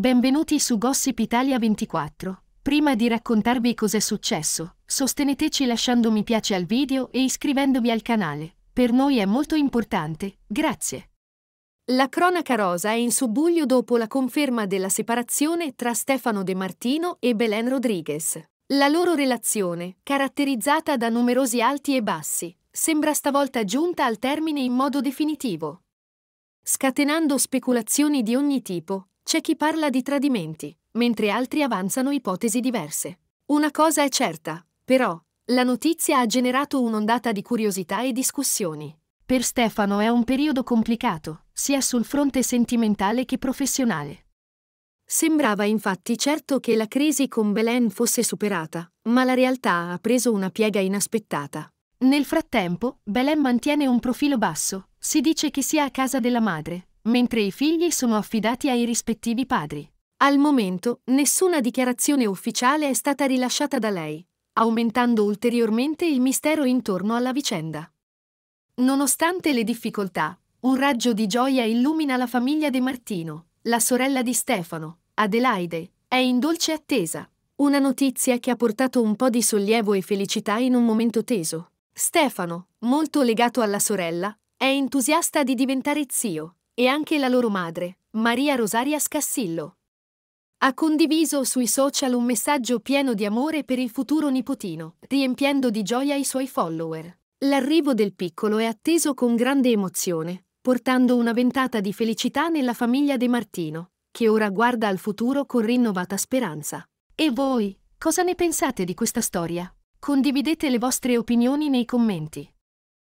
Benvenuti su Gossip Italia 24. Prima di raccontarvi cos'è successo, sosteneteci lasciando mi piace al video e iscrivendovi al canale. Per noi è molto importante, grazie. La cronaca rosa è in subbuglio dopo la conferma della separazione tra Stefano De Martino e Belen Rodriguez. La loro relazione, caratterizzata da numerosi alti e bassi, sembra stavolta giunta al termine in modo definitivo. Scatenando speculazioni di ogni tipo, c'è chi parla di tradimenti, mentre altri avanzano ipotesi diverse. Una cosa è certa, però, la notizia ha generato un'ondata di curiosità e discussioni. Per Stefano è un periodo complicato, sia sul fronte sentimentale che professionale. Sembrava infatti certo che la crisi con Belen fosse superata, ma la realtà ha preso una piega inaspettata. Nel frattempo, Belen mantiene un profilo basso, si dice che sia a casa della madre, mentre i figli sono affidati ai rispettivi padri. Al momento nessuna dichiarazione ufficiale è stata rilasciata da lei, aumentando ulteriormente il mistero intorno alla vicenda. Nonostante le difficoltà, un raggio di gioia illumina la famiglia De Martino, la sorella di Stefano, Adelaide, è in dolce attesa. Una notizia che ha portato un po' di sollievo e felicità in un momento teso. Stefano, molto legato alla sorella, è entusiasta di diventare zio e anche la loro madre, Maria Rosaria Scassillo. Ha condiviso sui social un messaggio pieno di amore per il futuro nipotino, riempiendo di gioia i suoi follower. L'arrivo del piccolo è atteso con grande emozione, portando una ventata di felicità nella famiglia De Martino, che ora guarda al futuro con rinnovata speranza. E voi, cosa ne pensate di questa storia? Condividete le vostre opinioni nei commenti.